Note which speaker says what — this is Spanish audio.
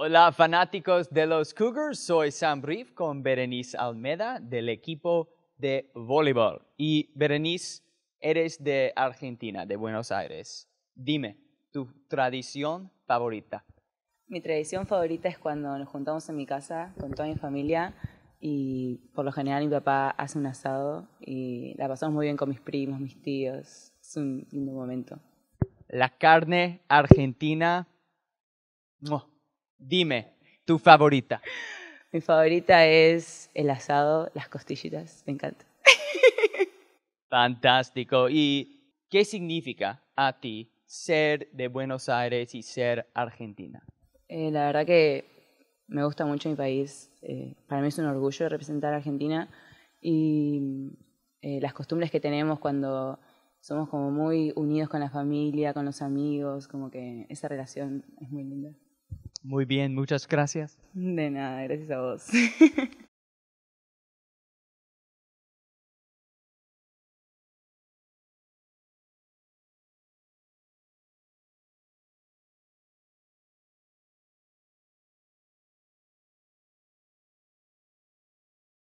Speaker 1: Hola fanáticos de los Cougars, soy Sam Brief con Berenice Almeda del equipo de voleibol. Y Berenice, eres de Argentina, de Buenos Aires. Dime, tu tradición favorita.
Speaker 2: Mi tradición favorita es cuando nos juntamos en mi casa con toda mi familia
Speaker 1: y
Speaker 2: por lo general mi papá hace un asado y la pasamos muy bien con mis primos, mis tíos. Es un lindo
Speaker 1: momento. La carne argentina. Dime, tu favorita. Mi favorita es el asado, las costillitas, me encanta. Fantástico. ¿Y qué significa a ti ser de Buenos Aires y ser argentina?
Speaker 2: Eh, la verdad que me gusta mucho mi país. Eh, para mí es un orgullo representar a Argentina y eh, las costumbres que tenemos cuando somos como muy unidos con la familia, con los amigos, como que esa relación es muy linda.
Speaker 1: Muy bien,
Speaker 3: muchas gracias. De nada, gracias a vos.